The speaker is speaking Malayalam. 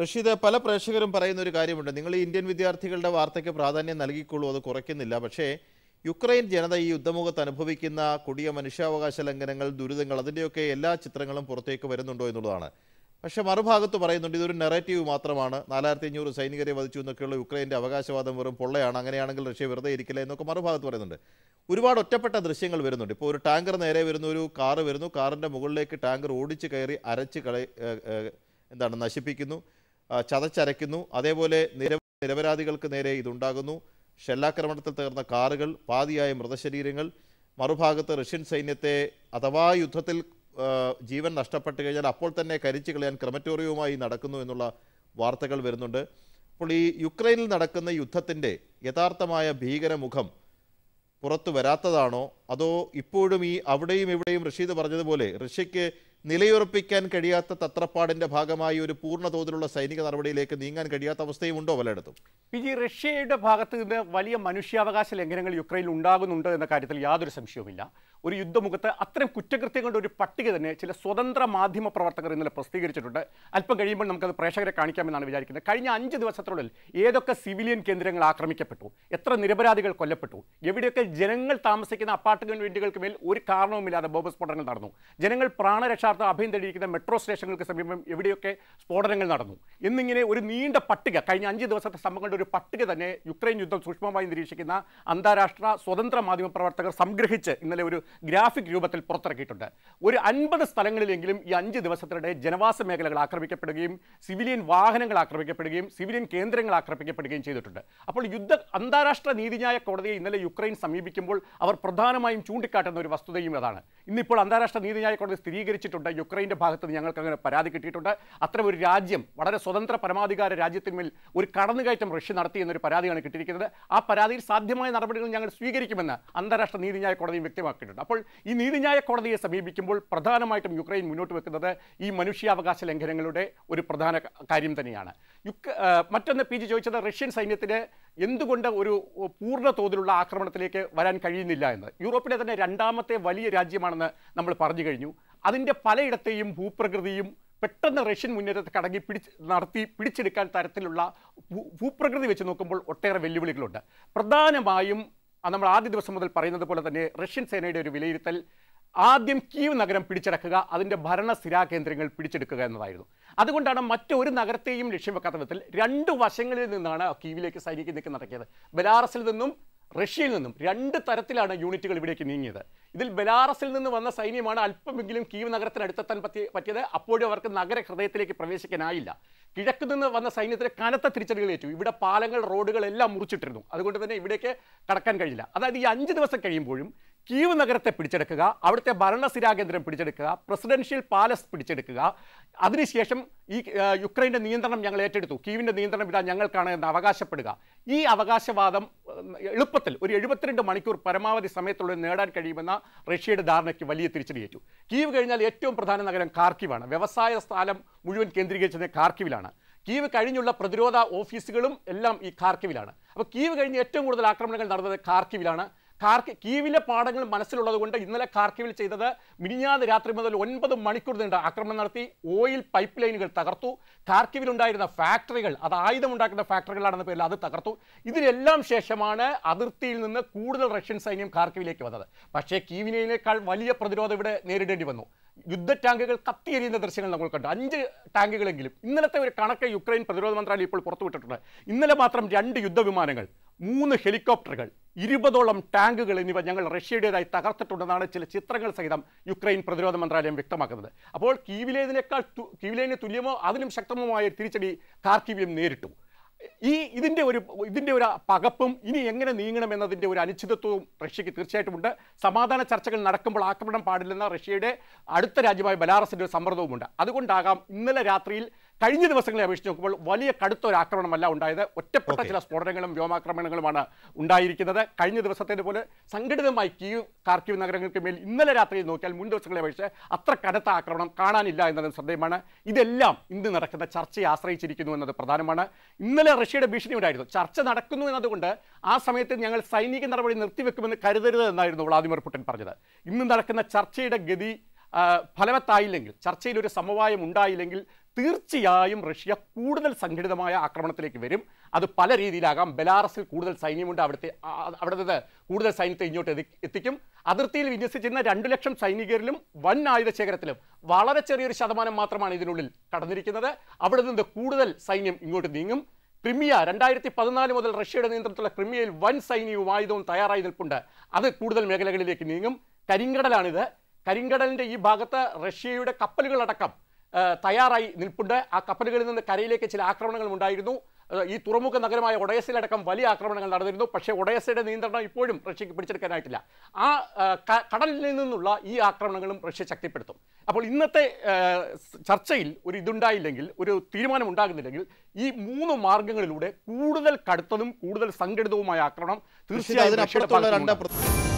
റഷീദ് പല പ്രേക്ഷകരും പറയുന്ന ഒരു കാര്യമുണ്ട് നിങ്ങൾ ഇന്ത്യൻ വിദ്യാർത്ഥികളുടെ വാർത്തയ്ക്ക് പ്രാധാന്യം നൽകിക്കൊള്ളൂ അത് കുറയ്ക്കുന്നില്ല പക്ഷേ യുക്രൈൻ ജനത ഈ യുദ്ധമുഖത്ത് അനുഭവിക്കുന്ന കൊടിയ മനുഷ്യാവകാശ ലംഘനങ്ങൾ ദുരിതങ്ങൾ അതിൻ്റെയൊക്കെ എല്ലാ ചിത്രങ്ങളും പുറത്തേക്ക് വരുന്നുണ്ടോ എന്നുള്ളതാണ് പക്ഷേ മറുഭാഗത്ത് പറയുന്നുണ്ട് ഇതൊരു നെറേറ്റീവ് മാത്രമാണ് നാലായിരത്തി അഞ്ഞൂറ് സൈനികരെ വധിച്ചു എന്നൊക്കെയുള്ള യുക്രൈൻ്റെ അവകാശവാദം വെറും പൊള്ളയാണ് അങ്ങനെയാണെങ്കിൽ റഷ്യ വെറുതെ ഇരിക്കില്ല എന്നൊക്കെ മറുഭാഗത്ത് പറയുന്നുണ്ട് ഒരുപാട് ഒറ്റപ്പെട്ട ദൃശ്യങ്ങൾ വരുന്നുണ്ട് ഇപ്പോൾ ഒരു ടാങ്കർ നേരെ വരുന്ന ഒരു കാറ് വരുന്നു കാറിൻ്റെ മുകളിലേക്ക് ടാങ്കർ ഓടിച്ച് കയറി അരച്ച് കളി എന്താണ് നശിപ്പിക്കുന്നു ചതച്ചരയ്ക്കുന്നു അതേപോലെ നിരവധി നിരപരാധികൾക്ക് നേരെ ഇതുണ്ടാകുന്നു ഷെല്ലാക്രമണത്തിൽ തകർന്ന കാറുകൾ പാതിയായ മൃതശരീരങ്ങൾ മറുഭാഗത്ത് റഷ്യൻ സൈന്യത്തെ അഥവാ യുദ്ധത്തിൽ ജീവൻ നഷ്ടപ്പെട്ടു കഴിഞ്ഞാൽ അപ്പോൾ തന്നെ കരിച്ചു കളയാൻ ക്രമറ്റോറിയവുമായി നടക്കുന്നു എന്നുള്ള വാർത്തകൾ വരുന്നുണ്ട് അപ്പോൾ ഈ യുക്രൈനിൽ നടക്കുന്ന യുദ്ധത്തിൻ്റെ യഥാർത്ഥമായ ഭീകരമുഖം പുറത്തു വരാത്തതാണോ അതോ ഇപ്പോഴും ഈ അവിടെയും ഇവിടെയും റഷീദ് പറഞ്ഞതുപോലെ റഷ്യക്ക് നിലയുറപ്പിക്കാൻ കഴിയാത്ത തത്രപ്പാടിന്റെ ഭാഗമായി ഒരു പൂർണ്ണ തോതിലുള്ള സൈനിക നടപടിയിലേക്ക് നീങ്ങാൻ കഴിയാത്ത അവസ്ഥയും ഉണ്ടോ പലയിടത്തും പി ജി റഷ്യയുടെ ഭാഗത്ത് നിന്ന് വലിയ മനുഷ്യാവകാശ ലംഘനങ്ങൾ യുക്രൈനിൽ ഉണ്ടാകുന്നുണ്ട് എന്ന കാര്യത്തിൽ യാതൊരു സംശയവുമില്ല ഒരു യുദ്ധമുഖത്ത് അത്തരം കുറ്റകൃത്യങ്ങളുടെ ഒരു പട്ടിക തന്നെ ചില സ്വതന്ത്ര മാധ്യമ പ്രവർത്തകർ ഇന്നലെ പ്രസിദ്ധീകരിച്ചിട്ടുണ്ട് അല്പം കഴിയുമ്പോൾ നമുക്കത് പ്രേക്ഷകരെ കാണിക്കാമെന്നാണ് വിചാരിക്കുന്നത് കഴിഞ്ഞ അഞ്ച് ദിവസത്തിനുള്ളിൽ ഏതൊക്കെ സിവിലിയൻ കേന്ദ്രങ്ങൾ ആക്രമിക്കപ്പെട്ടു എത്ര നിരപരാധികൾ കൊല്ലപ്പെട്ടു എവിടെയൊക്കെ ജനങ്ങൾ താമസിക്കുന്ന വീടുകൾക്ക് മേൽ ഒരു കാരണവുമില്ലാതെ ബോംബ് സ്ഫോടനങ്ങൾ നടന്നു ജനങ്ങൾ പ്രാണരക്ഷാർത്ഥം അഭയം തെളിയിക്കുന്ന മെട്രോ സ്റ്റേഷനുകൾക്ക് സമീപം എവിടെയൊക്കെ സ്ഫോടനങ്ങൾ നടന്നു എന്നിങ്ങനെ ഒരു നീണ്ട പട്ടിക കഴിഞ്ഞ അഞ്ച് ദിവസത്തെ സംഭവങ്ങളുടെ ഒരു പട്ടിക തന്നെ യുക്രൈൻ യുദ്ധം സൂക്ഷ്മമായി നിരീക്ഷിക്കുന്ന അന്താരാഷ്ട്ര സ്വതന്ത്ര മാധ്യമ പ്രവർത്തകർ സംഗ്രഹിച്ച് ഇന്നലെ ഒരു ഗ്രാഫിക് രൂപത്തിൽ പുറത്തിറക്കിയിട്ടുണ്ട് ഒരു അൻപത് സ്ഥലങ്ങളിലെങ്കിലും ഈ അഞ്ച് ദിവസത്തിനിടെ ജനവാസ മേഖലകൾ ആക്രമിക്കപ്പെടുകയും സിവിലിയൻ വാഹനങ്ങൾ ആക്രമിക്കപ്പെടുകയും സിവിലിയൻ കേന്ദ്രങ്ങൾ ആക്രമിക്കപ്പെടുകയും ചെയ്തിട്ടുണ്ട് അപ്പോൾ യുദ്ധ അന്താരാഷ്ട്ര നീതിന്യായ കോടതിയെ ഇന്നലെ യുക്രൈൻ സമീപിക്കുമ്പോൾ അവർ പ്രധാനമായും ചൂണ്ടിക്കാട്ടുന്ന ഒരു വസ്തുതയും അതാണ് ഇന്നിപ്പോൾ അന്താരാഷ്ട്ര നീതിന്യായ കോടതി സ്ഥിരീകരിച്ചിട്ടുണ്ട് യുക്രൈൻ്റെ ഭാഗത്ത് നിന്ന് ഞങ്ങൾക്ക് അങ്ങനെ പരാതി കിട്ടിയിട്ടുണ്ട് അത്ര ഒരു രാജ്യം വളരെ സ്വതന്ത്ര പരമാധികാര രാജ്യത്തിന്മേൽ ഒരു കടന്നുകയറ്റം റഷ്യ നടത്തി ഒരു പരാതിയാണ് കിട്ടിയിരിക്കുന്നത് ആ പരാതിയിൽ സാധ്യമായ നടപടികൾ ഞങ്ങൾ സ്വീകരിക്കുമെന്ന് അന്താരാഷ്ട്ര നീതിന്യായ കോടതിയും വ്യക്തമാക്കിയിട്ടുണ്ട് ഉണ്ട് അപ്പോൾ ഈ നീതിന്യായ കോടതിയെ സമീപിക്കുമ്പോൾ പ്രധാനമായിട്ടും യുക്രൈൻ മുന്നോട്ട് വെക്കുന്നത് ഈ മനുഷ്യാവകാശ ലംഘനങ്ങളുടെ ഒരു പ്രധാന കാര്യം തന്നെയാണ് യുക് മറ്റൊന്ന് പി ജി ചോദിച്ചത് റഷ്യൻ സൈന്യത്തിന് എന്തുകൊണ്ട് ഒരു പൂർണ്ണ തോതിലുള്ള ആക്രമണത്തിലേക്ക് വരാൻ കഴിയുന്നില്ല എന്ന് യൂറോപ്പിലെ തന്നെ രണ്ടാമത്തെ വലിയ രാജ്യമാണെന്ന് നമ്മൾ പറഞ്ഞു കഴിഞ്ഞു അതിൻ്റെ പലയിടത്തെയും ഭൂപ്രകൃതിയും പെട്ടെന്ന് റഷ്യൻ മുന്നേറ്റത്തെ കടങ്ങി പിടിച്ച് നടത്തി പിടിച്ചെടുക്കാൻ തരത്തിലുള്ള ഭൂപ്രകൃതി വെച്ച് നോക്കുമ്പോൾ ഒട്ടേറെ വെല്ലുവിളികളുണ്ട് പ്രധാനമായും നമ്മൾ ആദ്യ ദിവസം മുതൽ പറയുന്നത് പോലെ തന്നെ റഷ്യൻ സേനയുടെ ഒരു വിലയിരുത്തൽ ആദ്യം കീവ് നഗരം പിടിച്ചടക്കുക അതിൻ്റെ ഭരണ സ്ഥിരാകേന്ദ്രങ്ങൾ പിടിച്ചെടുക്കുക എന്നതായിരുന്നു അതുകൊണ്ടാണ് മറ്റൊരു നഗരത്തെയും ലക്ഷ്യം വെക്കാത്ത വിധത്തിൽ രണ്ട് വശങ്ങളിൽ നിന്നാണ് കീവിലേക്ക് സൈനിക നീക്കം നടക്കിയത് ബലാറസിൽ നിന്നും റഷ്യയിൽ നിന്നും രണ്ട് തരത്തിലാണ് യൂണിറ്റുകൾ ഇവിടേക്ക് നീങ്ങിയത് ഇതിൽ ബെലാറസിൽ നിന്ന് വന്ന സൈന്യമാണ് അല്പമെങ്കിലും കീവ് നഗരത്തിനടുത്തെത്താൻ പറ്റി പറ്റിയത് അപ്പോഴും അവർക്ക് നഗര ഹൃദയത്തിലേക്ക് പ്രവേശിക്കാനായില്ല കിഴക്ക് നിന്ന് വന്ന സൈന്യത്തിന് കനത്ത ഏറ്റു ഇവിടെ പാലങ്ങൾ റോഡുകൾ എല്ലാം മുറിച്ചിട്ടിരുന്നു അതുകൊണ്ട് തന്നെ ഇവിടേക്ക് കടക്കാൻ കഴിയില്ല അതായത് ഈ അഞ്ച് ദിവസം കഴിയുമ്പോഴും കീവ് നഗരത്തെ പിടിച്ചെടുക്കുക അവിടുത്തെ ഭരണസിരാകേന്ദ്രം പിടിച്ചെടുക്കുക പ്രസിഡൻഷ്യൽ പാലസ് പിടിച്ചെടുക്കുക അതിനുശേഷം ഈ യുക്രൈൻ്റെ നിയന്ത്രണം ഞങ്ങൾ ഏറ്റെടുത്തു കീവിൻ്റെ നിയന്ത്രണം ഇതാ ഞങ്ങൾക്കാണ് എന്ന് അവകാശപ്പെടുക ഈ അവകാശവാദം എളുപ്പത്തിൽ ഒരു എഴുപത്തിരണ്ട് മണിക്കൂർ പരമാവധി സമയത്തുള്ളിൽ നേടാൻ കഴിയുമെന്ന റഷ്യയുടെ ധാരണയ്ക്ക് വലിയ തിരിച്ചടിയേറ്റു കീവ് കഴിഞ്ഞാൽ ഏറ്റവും പ്രധാന നഗരം കാർക്കിവാണ് വ്യവസായ സ്ഥലം മുഴുവൻ കേന്ദ്രീകരിച്ചത് കാർക്കിവിലാണ് കീവ് കഴിഞ്ഞുള്ള പ്രതിരോധ ഓഫീസുകളും എല്ലാം ഈ കാർക്കിവിലാണ് അപ്പോൾ കീവ് കഴിഞ്ഞ് ഏറ്റവും കൂടുതൽ ആക്രമണങ്ങൾ നടന്നത് കാർക്കിവിലാണ് കാർക്ക് കീവിലെ പാഠങ്ങൾ കൊണ്ട് ഇന്നലെ കാർക്കിവിൽ ചെയ്തത് മിനിഞ്ഞാന്ന് രാത്രി മുതൽ ഒൻപത് മണിക്കൂർ നീണ്ട ആക്രമണം നടത്തി ഓയിൽ പൈപ്പ് ലൈനുകൾ തകർത്തു ഉണ്ടായിരുന്ന ഫാക്ടറികൾ അത് ആയുധമുണ്ടാക്കുന്ന ഫാക്ടറികളാണെന്ന പേരിൽ അത് തകർത്തു ഇതിനെല്ലാം ശേഷമാണ് അതിർത്തിയിൽ നിന്ന് കൂടുതൽ റഷ്യൻ സൈന്യം കാർക്കിവിലേക്ക് വന്നത് പക്ഷേ കീവിനേക്കാൾ വലിയ പ്രതിരോധം ഇവിടെ നേരിടേണ്ടി വന്നു യുദ്ധ ടാങ്കുകൾ കത്തിയെരിയുന്ന ദൃശ്യങ്ങൾ നമ്മൾ കണ്ടു അഞ്ച് ടാങ്കുകളെങ്കിലും ഇന്നലത്തെ ഒരു കണക്ക് യുക്രൈൻ പ്രതിരോധ മന്ത്രാലയം ഇപ്പോൾ പുറത്തുവിട്ടിട്ടുണ്ട് ഇന്നലെ മാത്രം രണ്ട് യുദ്ധവിമാനങ്ങൾ മൂന്ന് ഹെലികോപ്റ്ററുകൾ ഇരുപതോളം ടാങ്കുകൾ എന്നിവ ഞങ്ങൾ റഷ്യയുടേതായി തകർത്തിട്ടുണ്ടെന്നാണ് ചില ചിത്രങ്ങൾ സഹിതം യുക്രൈൻ പ്രതിരോധ മന്ത്രാലയം വ്യക്തമാക്കുന്നത് അപ്പോൾ കീവിലേതിനേക്കാൾ കീവിലേതിന് തുല്യമോ അതിലും ശക്തമായ തിരിച്ചടി കാർക്കിവ്യം നേരിട്ടു ഈ ഇതിൻ്റെ ഒരു ഇതിൻ്റെ ഒരു പകപ്പും ഇനി എങ്ങനെ നീങ്ങണം എന്നതിൻ്റെ ഒരു അനിശ്ചിതത്വവും തീർച്ചയായിട്ടും തീർച്ചയായിട്ടുമുണ്ട് സമാധാന ചർച്ചകൾ നടക്കുമ്പോൾ ആക്രമണം പാടില്ലെന്ന റഷ്യയുടെ അടുത്ത രാജ്യമായ ബലാറസിൻ്റെ ഒരു സമ്മർദ്ദവുമുണ്ട് അതുകൊണ്ടാകാം ഇന്നലെ രാത്രിയിൽ കഴിഞ്ഞ ദിവസങ്ങളെ അപേക്ഷിച്ച് നോക്കുമ്പോൾ വലിയ കടുത്ത ഒരു ആക്രമണമല്ല ഉണ്ടായത് ഒറ്റപ്പെട്ട ചില സ്ഫോടനങ്ങളും വ്യോമാക്രമണങ്ങളുമാണ് ഉണ്ടായിരിക്കുന്നത് കഴിഞ്ഞ ദിവസത്തേത് പോലെ സംഘടിതമായി കീവ് കാർക്കീവ് നഗരങ്ങൾക്ക് മേൽ ഇന്നലെ രാത്രി നോക്കിയാൽ മുൻ ദിവസങ്ങളെ അപേക്ഷിച്ച് അത്ര കടുത്ത ആക്രമണം കാണാനില്ല എന്നതും ശ്രദ്ധേയമാണ് ഇതെല്ലാം ഇന്ന് നടക്കുന്ന ചർച്ചയെ ആശ്രയിച്ചിരിക്കുന്നു എന്നത് പ്രധാനമാണ് ഇന്നലെ റഷ്യയുടെ ഭീഷണി ഉണ്ടായിരുന്നു ചർച്ച നടക്കുന്നു എന്നതുകൊണ്ട് ആ സമയത്ത് ഞങ്ങൾ സൈനിക നടപടി നിർത്തിവെക്കുമെന്ന് കരുതരുത് എന്നായിരുന്നു വ്ളാദിമിർ പുട്ടിൻ പറഞ്ഞത് ഇന്ന് നടക്കുന്ന ചർച്ചയുടെ ഗതി ഫലവത്തായില്ലെങ്കിൽ ചർച്ചയിൽ ഒരു സമവായം ഉണ്ടായില്ലെങ്കിൽ തീർച്ചയായും റഷ്യ കൂടുതൽ സംഘടിതമായ ആക്രമണത്തിലേക്ക് വരും അത് പല രീതിയിലാകാം ബലാറസിൽ കൂടുതൽ സൈന്യമുണ്ട് അവിടുത്തെ അവിടുത്തെ കൂടുതൽ സൈന്യത്തെ ഇങ്ങോട്ട് എത്തിക്കും അതിർത്തിയിൽ വിന്യസിച്ചിരുന്ന രണ്ടു ലക്ഷം സൈനികരിലും വൻ ആയുധ ശേഖരത്തിലും വളരെ ചെറിയൊരു ശതമാനം മാത്രമാണ് ഇതിനുള്ളിൽ കടന്നിരിക്കുന്നത് അവിടെ നിന്ന് കൂടുതൽ സൈന്യം ഇങ്ങോട്ട് നീങ്ങും ക്രിമിയ രണ്ടായിരത്തി പതിനാല് മുതൽ റഷ്യയുടെ നിയന്ത്രണത്തിലുള്ള ക്രിമിയയിൽ വൻ സൈന്യവും ആയുധവും തയ്യാറായി നിൽപ്പുണ്ട് അത് കൂടുതൽ മേഖലകളിലേക്ക് നീങ്ങും കരിങ്കടലാണിത് കരിങ്കടലിൻ്റെ ഈ ഭാഗത്ത് റഷ്യയുടെ കപ്പലുകളടക്കം തയ്യാറായി നിൽപ്പുണ്ട് ആ കപ്പലുകളിൽ നിന്ന് കരയിലേക്ക് ചില ആക്രമണങ്ങളും ഉണ്ടായിരുന്നു ഈ തുറമുഖ നഗരമായ ഒഡയസിലടക്കം വലിയ ആക്രമണങ്ങൾ നടന്നിരുന്നു പക്ഷേ ഒഡയസയുടെ നിയന്ത്രണം ഇപ്പോഴും റഷ്യക്ക് പിടിച്ചെടുക്കാനായിട്ടില്ല ആ കടലിൽ നിന്നുള്ള ഈ ആക്രമണങ്ങളും റഷ്യ ശക്തിപ്പെടുത്തും അപ്പോൾ ഇന്നത്തെ ചർച്ചയിൽ ഒരു ഇതുണ്ടായില്ലെങ്കിൽ ഒരു തീരുമാനം ഉണ്ടാകുന്നില്ലെങ്കിൽ ഈ മൂന്ന് മാർഗങ്ങളിലൂടെ കൂടുതൽ കടുത്തതും കൂടുതൽ സംഘടിതവുമായ ആക്രമണം തീർച്ചയായും